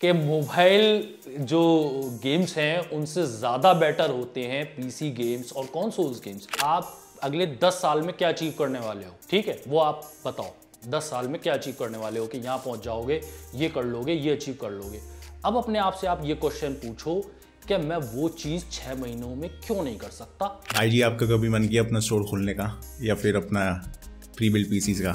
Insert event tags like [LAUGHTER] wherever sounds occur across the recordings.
कि मोबाइल जो गेम्स हैं उनसे ज़्यादा बेटर होते हैं पीसी गेम्स और कॉन्सोल्स गेम्स आप अगले 10 साल में क्या अचीव करने वाले हो ठीक है वो आप बताओ 10 साल में क्या अचीव करने वाले हो कि यहाँ पहुँच जाओगे ये कर लोगे ये अचीव कर लोगे अब अपने आप से आप ये क्वेश्चन पूछो क्या मैं वो चीज छह महीनों में क्यों नहीं कर सकता भाई जी आपका कभी मन किया अपना स्टोर खोलने का या फिर अपना प्री बिल्ड पीसीज का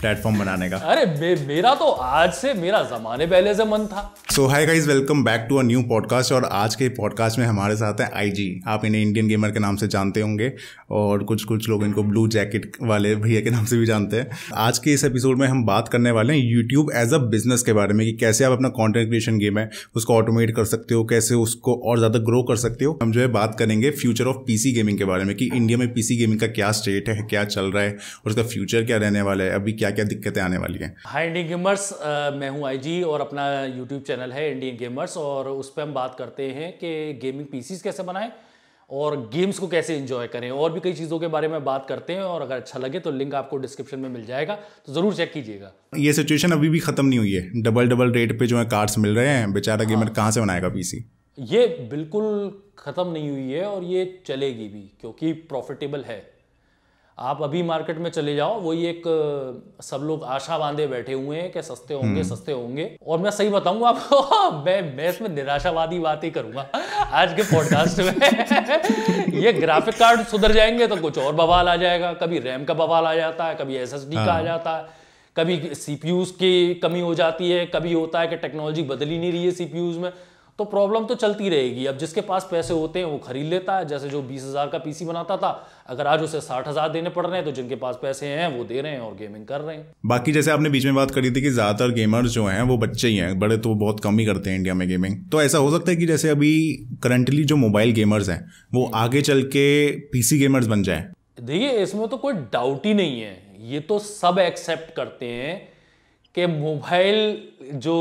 प्लेटफॉर्म बनाने का अरे मे, मेरा तो आज से मेरा जमाने पहले से मन था so hi guys welcome back to a new podcast और आज के पॉडकास्ट में हमारे साथ हैं आईजी आप इन्हें इंडियन गेमर के नाम से जानते होंगे और कुछ कुछ लोग इनको ब्लू जैकेट वाले भैया के नाम से भी जानते हैं आज के इस एपिसोड में हम बात करने वाले हैं यूट्यूब एज अ बिजनेस के बारे में कि कैसे आप अपना कॉन्टेंट क्रिएशन गेम है उसको ऑटोमेट कर सकते हो कैसे उसको और ज़्यादा ग्रो कर सकते हो हम जो है बात करेंगे फ्यूचर ऑफ पीसी गेमिंग के बारे में कि इंडिया में पीसी गेमिंग का क्या स्टेट है क्या चल रहा है और उसका फ्यूचर क्या रहने वाला है अभी क्या क्या दिक्कतें आने वाली हैं हाई इंडियन गेमर्स मैं हूँ आई और अपना यूट्यूब चैनल है इंडियन गेमर्स और उस पर हम बात करते हैं कि गेमिंग पीसीस कैसे बनाएं और गेम्स को कैसे इंजॉय करें और भी कई चीज़ों के बारे में बात करते हैं और अगर अच्छा लगे तो लिंक आपको डिस्क्रिप्शन में मिल जाएगा तो ज़रूर चेक कीजिएगा ये सिचुएशन अभी भी ख़त्म नहीं हुई है डबल डबल रेट पे जो है कार्ड्स मिल रहे हैं बेचारा हाँ। गेमर कहाँ से बनाएगा पीसी ये बिल्कुल ख़त्म नहीं हुई है और ये चलेगी भी क्योंकि प्रॉफिटेबल है आप अभी मार्केट में चले जाओ वही एक सब लोग आशा बांधे बैठे हुए हैं कि सस्ते होंगे हम्म। सस्ते होंगे और मैं सही बताऊंगा आपको [LAUGHS] मैं मैं इसमें निराशावादी बात ही करूंगा आज के पॉडकास्ट में [LAUGHS] ये ग्राफिक कार्ड सुधर जाएंगे तो कुछ और बवाल आ जाएगा कभी रैम का बवाल आ जाता है कभी एस का आ हाँ। जाता है कभी सीपीयूज की कमी हो जाती है कभी होता है कि टेक्नोलॉजी बदल ही नहीं रही है सीपीयूज में तो प्रॉब्लम तो चलती रहेगी अब जिसके पास पैसे होते हैं वो खरीद लेता है जैसे जो बीस हज़ार का पीसी बनाता था अगर आज उसे साठ हज़ार देने पड़ रहे हैं तो जिनके पास पैसे हैं वो दे रहे हैं और गेमिंग कर रहे हैं बाकी जैसे आपने बीच में बात करी थी कि ज़्यादातर गेमर्स जो हैं वो बच्चे ही हैं बड़े तो बहुत कम ही करते हैं इंडिया में गेमिंग तो ऐसा हो सकता है कि जैसे अभी करंटली जो मोबाइल गेमर्स हैं वो आगे चल के पी गेमर्स बन जाए देखिए इसमें तो कोई डाउट ही नहीं है ये तो सब एक्सेप्ट करते हैं कि मोबाइल जो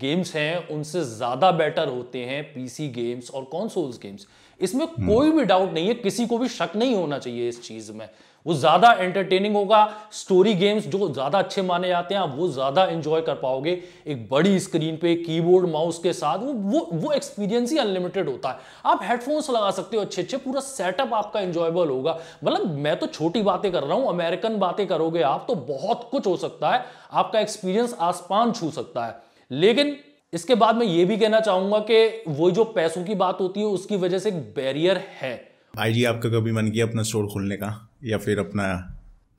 गेम्स हैं उनसे ज़्यादा बेटर होते हैं पीसी गेम्स और कॉन्सोल्स गेम्स इसमें हम्म। कोई भी डाउट नहीं है किसी को भी शक नहीं होना चाहिए इस चीज़ में वो ज़्यादा एंटरटेनिंग होगा स्टोरी गेम्स जो ज़्यादा अच्छे माने जाते हैं आप वो ज़्यादा एंजॉय कर पाओगे एक बड़ी स्क्रीन पे कीबोर्ड माउस के साथ वो वो वो एक्सपीरियंस ही अनलिमिटेड होता है आप हेडफोन्स लगा सकते हो अच्छे अच्छे पूरा सेटअप आपका एंजॉयबल होगा मतलब मैं तो छोटी बातें कर रहा हूं अमेरिकन बातें करोगे आप तो बहुत कुछ हो सकता है आपका एक्सपीरियंस आसमान छू सकता है लेकिन इसके बाद मैं ये भी कहना चाहूंगा कि वो जो पैसों की बात होती है उसकी वजह से एक बैरियर है भाई जी आपका कभी मन किया अपना स्टोर खोलने का या फिर अपना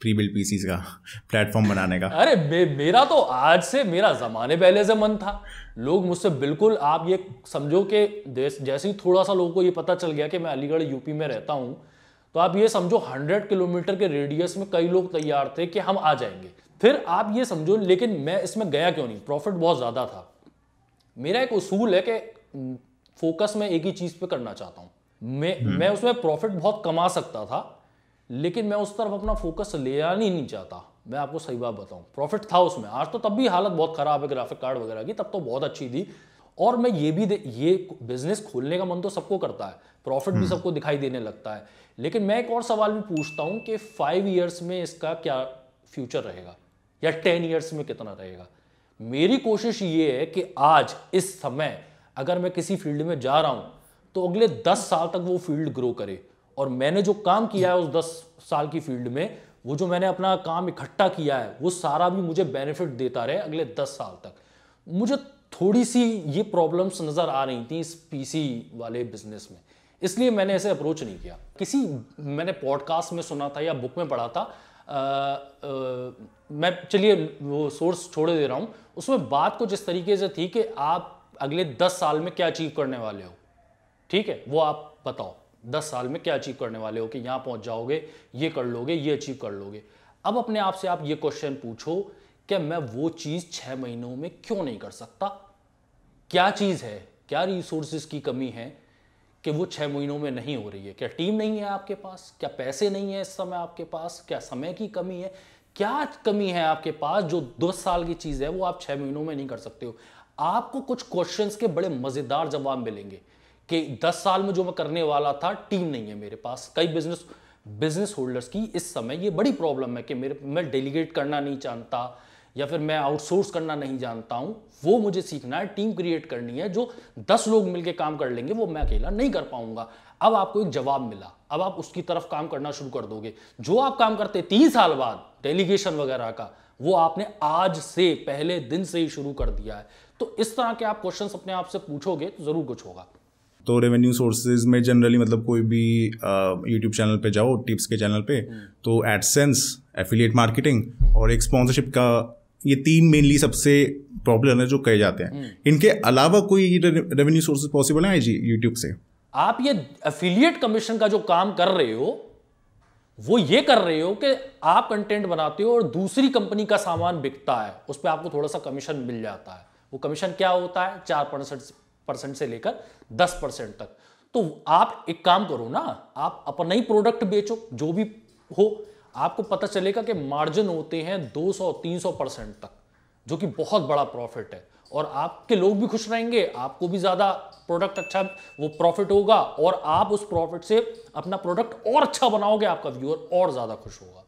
प्री बिल्ड पीसीज का प्लेटफॉर्म बनाने का अरे मे, मेरा तो आज से मेरा जमाने पहले से मन था लोग मुझसे बिल्कुल आप ये समझो कि जैसे ही थोड़ा सा लोगों को ये पता चल गया कि मैं अलीगढ़ यूपी में रहता हूँ तो आप ये समझो हंड्रेड किलोमीटर के रेडियस में कई लोग तैयार थे कि हम आ जाएंगे फिर आप ये समझो लेकिन मैं इसमें गया क्यों नहीं प्रॉफिट बहुत ज़्यादा था मेरा एक उसूल है कि फोकस मैं एक ही चीज़ पे करना चाहता हूँ मैं हम्म। मैं उसमें प्रॉफिट बहुत कमा सकता था लेकिन मैं उस तरफ अपना फोकस ले आना नहीं चाहता मैं आपको सही बात बताऊं प्रॉफिट था उसमें आज तो तब भी हालत बहुत ख़राब है ग्राफिक कार्ड वगैरह की तब तो बहुत अच्छी थी और मैं ये भी ये बिजनेस खोलने का मन तो सबको करता है प्रॉफिट भी हम्म। सबको दिखाई देने लगता है लेकिन मैं एक और सवाल भी पूछता हूं कि फाइव ईयर्स में इसका क्या फ्यूचर रहेगा या टेन ईयर्स में कितना रहेगा मेरी कोशिश ये है कि आज इस समय अगर मैं किसी फील्ड में जा रहा हूं तो अगले दस साल तक वो फील्ड ग्रो करे और मैंने जो काम किया है उस दस साल की फील्ड में वो जो मैंने अपना काम इकट्ठा किया है वो सारा भी मुझे बेनिफिट देता रहे अगले दस साल तक मुझे थोड़ी सी ये प्रॉब्लम्स नज़र आ रही थी इस पीसी वाले बिजनेस में इसलिए मैंने ऐसे अप्रोच नहीं किया किसी मैंने पॉडकास्ट में सुना था या बुक में पढ़ा था आ, आ, मैं चलिए वो सोर्स छोड़ दे रहा हूँ उसमें बात कुछ इस तरीके से थी कि आप अगले दस साल में क्या अचीव करने वाले हो ठीक है वो आप बताओ दस साल में क्या अचीव करने वाले हो कि यहां पहुंच जाओगे ये कर लोगे ये अचीव कर लोगे अब अपने आप से आप ये क्वेश्चन पूछो कि मैं वो चीज़ छह महीनों में क्यों नहीं कर सकता क्या चीज़ है क्या रिसोर्सिस की कमी है कि वो छह महीनों में नहीं हो रही है क्या टीम नहीं है आपके पास क्या पैसे नहीं है इस समय आपके पास क्या समय की कमी है क्या कमी है आपके पास जो दो साल की चीज़ है वो आप छह महीनों में नहीं कर सकते हो आपको कुछ क्वेश्चंस के बड़े मज़ेदार जवाब मिलेंगे कि 10 साल में जो मैं करने वाला था टीम नहीं है मेरे पास कई बिजनेस बिजनेस होल्डर्स की इस समय ये बड़ी प्रॉब्लम है कि मेरे मैं डेलीगेट करना नहीं जानता या फिर मैं आउटसोर्स करना नहीं जानता हूँ वो मुझे सीखना है टीम क्रिएट करनी है जो दस लोग मिलकर काम कर लेंगे वो मैं अकेला नहीं कर पाऊंगा अब आपको एक जवाब मिला अब आप उसकी तरफ काम करना शुरू कर दोगे जो आप काम करते तीन साल बाद डेलीगेशन वगैरह का वो आपने आज से पहले दिन से ही शुरू कर दिया है तो इस तरह के आप क्वेश्चंस अपने आप से पूछोगे तो जरूर कुछ होगा तो रेवेन्यू सोर्सेज में जनरली मतलब कोई भी यूट्यूब चैनल पे जाओ टिप्स के चैनल पे हम्म। तो एडसेंस एफिलिएट मार्केटिंग और एक स्पॉन्सरशिप का ये तीन मेनली सबसे प्रॉब्लम है जो कहे जाते हैं हम्म। इनके अलावा कोई रेवेन्यू सोर्सेज पॉसिबल है जी यूट्यूब से आप ये एफिलियट कमीशन का जो काम कर रहे हो वो ये कर रहे हो कि आप कंटेंट बनाते हो और दूसरी कंपनी का सामान बिकता है उस पर आपको थोड़ा सा कमीशन मिल जाता है वो कमीशन क्या होता है चार परसेंट परसेंट से लेकर दस परसेंट तक तो आप एक काम करो ना आप अपना ही प्रोडक्ट बेचो जो भी हो आपको पता चलेगा कि मार्जिन होते हैं 200-300 परसेंट तक जो कि बहुत बड़ा प्रॉफिट है और आपके लोग भी खुश रहेंगे आपको भी ज़्यादा प्रोडक्ट अच्छा वो प्रॉफिट होगा और आप उस प्रॉफिट से अपना प्रोडक्ट और अच्छा बनाओगे आपका व्यूअर और ज़्यादा खुश होगा